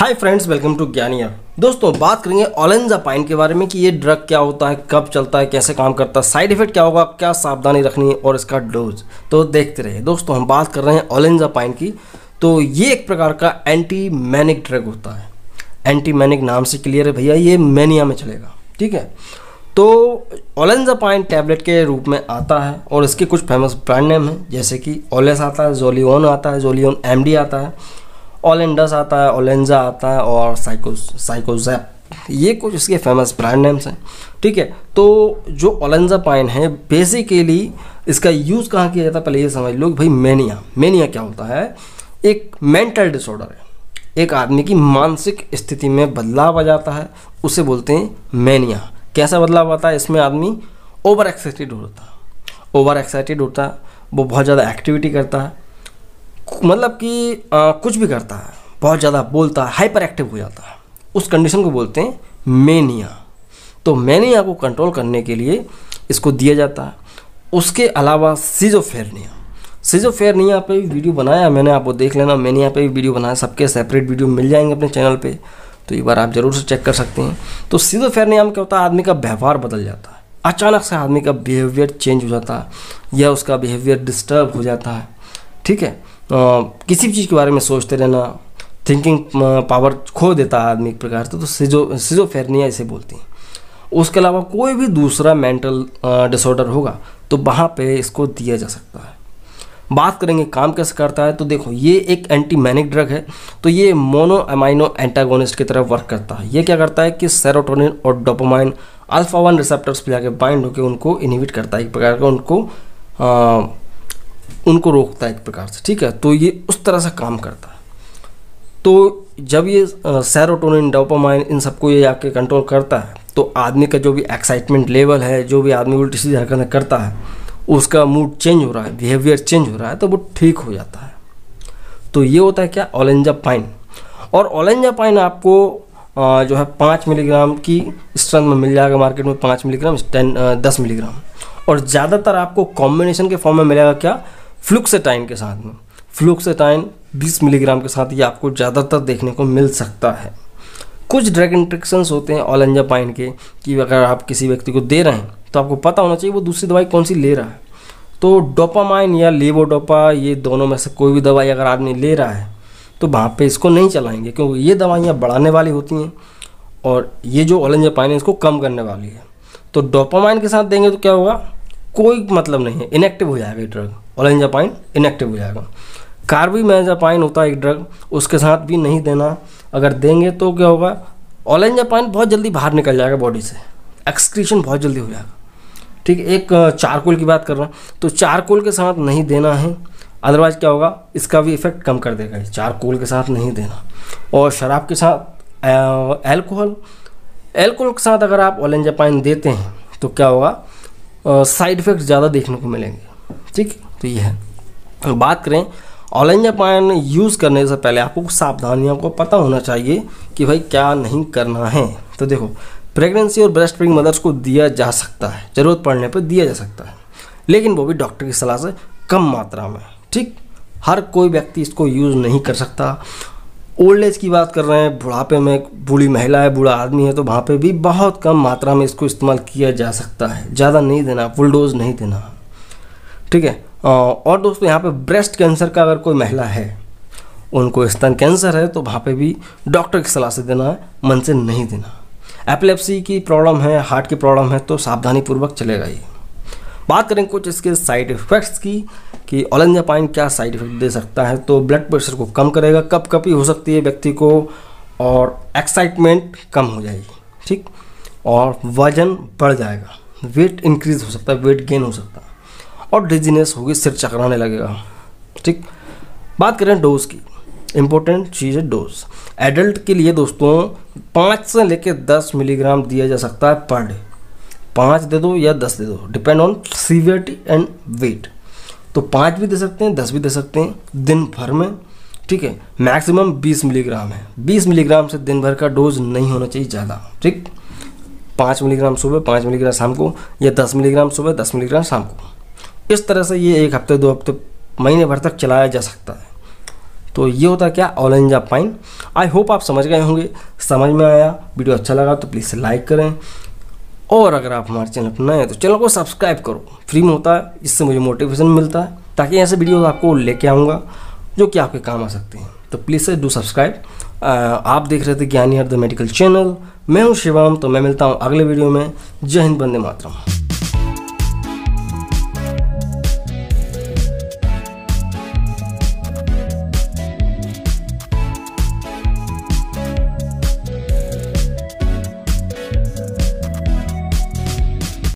hi friends welcome to Gyaniya दोस्तों बात करेंगे ओलेंजा पाइन के बारे में कि ये ड्रग क्या होता है कब चलता है कैसे काम करता है साइड इफेक्ट क्या होगा क्या सावधानी रखनी है और इसका डोज तो देखते रहिए दोस्तों हम बात कर रहे हैं ओलेंजा पाइन की तो ये एक प्रकार का एंटी मैनिक ड्रग होता है एंटी मैनिक नाम से क्लियर है भैया ये मैनिया में चलेगा ठीक है तो ओलेंजा पाइन टैबलेट के रूप में आता है और इसके कुछ फेमस ब्रांड नेम हैं जैसे कि ओलेस आता है जोलियोन आता है जोलियोन एम आता है ओलेंडस आता है ओलेंजा आता है और साइको साइकोजैप ये कुछ इसके फेमस ब्रांड नेम्स हैं ठीक है तो जो ओलेंजा पाइन है बेसिकली इसका यूज़ कहाँ किया जाता है पहले ये समझ लो भाई मेनिया मेनिया क्या होता है एक मेंटल डिसऑर्डर है एक आदमी की मानसिक स्थिति में बदलाव आ जाता है उसे बोलते हैं मैनिया कैसा बदलाव आता है इसमें आदमी ओवर एक्साइटेड होता है ओवर एक्साइटेड होता है वो बहुत ज़्यादा एक्टिविटी करता है मतलब कि कुछ भी करता है बहुत ज़्यादा बोलता है हाइपर एक्टिव हो जाता है उस कंडीशन को बोलते हैं मेनिया तो मैनिया को कंट्रोल करने के लिए इसको दिया जाता है उसके अलावा सीजोफेरनिया सीजोफेरनिया पे भी वीडियो बनाया मैंने आपको देख लेना मेनिया पे भी वीडियो बनाया सबके सेपरेट वीडियो मिल जाएंगे अपने चैनल पे तो एक बार आप ज़रूर से चेक कर सकते हैं तो सीजोफेरनिया में क्या होता है आदमी का व्यवहार बदल जाता है अचानक से आदमी का बिहेवियर चेंज हो जाता है या उसका बिहेवियर डिस्टर्ब हो जाता है ठीक है किसी भी चीज़ के बारे में सोचते रहना थिंकिंग पावर खो देता है आदमी एक प्रकार से तो सिजो सिजोफेरनिया इसे बोलती हैं उसके अलावा कोई भी दूसरा मेंटल डिसऑर्डर होगा तो वहाँ पे इसको दिया जा सकता है बात करेंगे काम कैसे करता है तो देखो ये एक एंटी मैनिक ड्रग है तो ये मोनो अमाइनो एंटागोनिस्ट की तरह वर्क करता है ये क्या करता है कि सेरोटोनिन और डोपोमाइन अल्फा वन रिसेप्टर्स पे जाके बाइंड होकर उनको इनहिबिट करता है एक प्रकार का उनको उनको रोकता है एक प्रकार से ठीक है तो ये उस तरह से काम करता है तो जब ये सैरोटोनिन डोपामाइन इन सबको ये आके कंट्रोल करता है तो आदमी का जो भी एक्साइटमेंट लेवल है जो भी आदमी उल्टी सीधी हरकतें करता है उसका मूड चेंज हो रहा है बिहेवियर चेंज हो रहा है तो वो ठीक हो जाता है तो ये होता है क्या ओलेंजा पाइन और ओलेंजा पाइन आपको जो है पाँच मिलीग्राम की स्ट्रेंथ में मिल जाएगा मार्केट में पाँच मिलीग्राम टेन दस मिलीग्राम और ज़्यादातर आपको कॉम्बिनेशन के फॉर्म में मिलेगा क्या फ्लुक्सटाइन के साथ में फ्लुक्सटाइन 20 मिलीग्राम के साथ ये आपको ज़्यादातर देखने को मिल सकता है कुछ ड्रग इंट्रेक्शंस होते हैं ऑलेंजा पाइन के कि अगर आप किसी व्यक्ति को दे रहे हैं तो आपको पता होना चाहिए वो दूसरी दवाई कौन सी ले रहा है तो डोपामाइन या लेवोडोपा ये दोनों में से कोई भी दवाई अगर आदमी ले रहा है तो वहाँ पे इसको नहीं चलाएंगे क्योंकि ये दवाइयाँ बढ़ाने वाली होती हैं और ये जो ऑलेंजा पाइन है इसको कम करने वाली है तो डोपामाइन के साथ देंगे तो क्या होगा कोई मतलब नहीं है इनएक्टिव हो जाएगा ये ड्रग ओलेंजापाइन इनएक्टिव हो जाएगा कार्बी कार्बीमेजापाइन होता है एक ड्रग उसके साथ भी नहीं देना अगर देंगे तो क्या होगा ओलेंजापाइन बहुत जल्दी बाहर निकल जाएगा बॉडी से एक्सक्रीशन बहुत जल्दी हो जाएगा ठीक एक चारकोल की बात कर रहा हूँ तो चारकोल के साथ नहीं देना है अदरवाइज क्या होगा इसका भी इफेक्ट कम कर देगा चारकोल के साथ नहीं देना और शराब के साथ एल्कोहल एल्कोहल के साथ अगर आप ओलेंजापाइन देते हैं तो क्या होगा साइड इफ़ेक्ट ज़्यादा देखने को मिलेंगे ठीक है तो ये है अगर बात करें ऑनलाइन जापान यूज़ करने से पहले आपको कुछ सावधानियों को पता होना चाहिए कि भाई क्या नहीं करना है तो देखो प्रेगनेंसी और ब्रेस्ट फीडिंग मदर्स को दिया जा सकता है ज़रूरत पड़ने पर दिया जा सकता है लेकिन वो भी डॉक्टर की सलाह से कम मात्रा में ठीक हर कोई व्यक्ति इसको यूज़ नहीं कर सकता ओल्ड एज की बात कर रहे हैं बुढ़ापे में बूढ़ी महिला है बूढ़ा आदमी है तो वहाँ पे भी बहुत कम मात्रा में इसको इस्तेमाल किया जा सकता है ज़्यादा नहीं देना फुल डोज नहीं देना ठीक है और दोस्तों यहाँ पे ब्रेस्ट कैंसर का अगर कोई महिला है उनको स्तन कैंसर है तो वहाँ पे भी डॉक्टर की सलाह से देना मन से नहीं देना एपलेप्सी की प्रॉब्लम है हार्ट की प्रॉब्लम है तो सावधानी पूर्वक चलेगा ये बात करें कुछ इसके साइड इफ़ेक्ट्स की कि पाइन क्या साइड इफ़ेक्ट दे सकता है तो ब्लड प्रेशर को कम करेगा कप कपी हो सकती है व्यक्ति को और एक्साइटमेंट कम हो जाएगी ठीक और वजन बढ़ जाएगा वेट इंक्रीज हो सकता है वेट गेन हो सकता है और डिजीनेस होगी सिर चकराने लगेगा ठीक बात करें डोज की इम्पोर्टेंट चीज़ है डोज एडल्ट के लिए दोस्तों पाँच से लेकर दस मिलीग्राम दिया जा सकता है पर डे पाँच दे दो या दस दे दो depend on severity and weight तो पाँच भी दे सकते हैं दस भी दे सकते हैं दिन भर में ठीक है मैक्सिमम बीस मिलीग्राम है बीस मिलीग्राम से दिन भर का डोज नहीं होना चाहिए ज़्यादा ठीक पाँच मिलीग्राम सुबह पाँच मिलीग्राम शाम को या दस मिलीग्राम सुबह दस मिलीग्राम शाम को इस तरह से ये एक हफ्ते दो हफ्ते महीने भर तक चलाया जा सकता है तो ये होता क्या ऑलेंजा पाइन आई होप आप समझ गए होंगे समझ में आया वीडियो अच्छा लगा तो प्लीज़ लाइक करें और अगर आप हमारे चैनल पर नए हैं तो चैनल को सब्सक्राइब करो फ्री में होता है इससे मुझे मोटिवेशन मिलता है ताकि ऐसे वीडियोस आपको लेके आऊँगा जो कि आपके काम आ सकते हैं तो प्लीज़ से डू सब्सक्राइब आप देख रहे थे ज्ञानी हर द मेडिकल चैनल मैं हूँ शिवम तो मैं मिलता हूँ अगले वीडियो में जय हिंद बंदे मातरम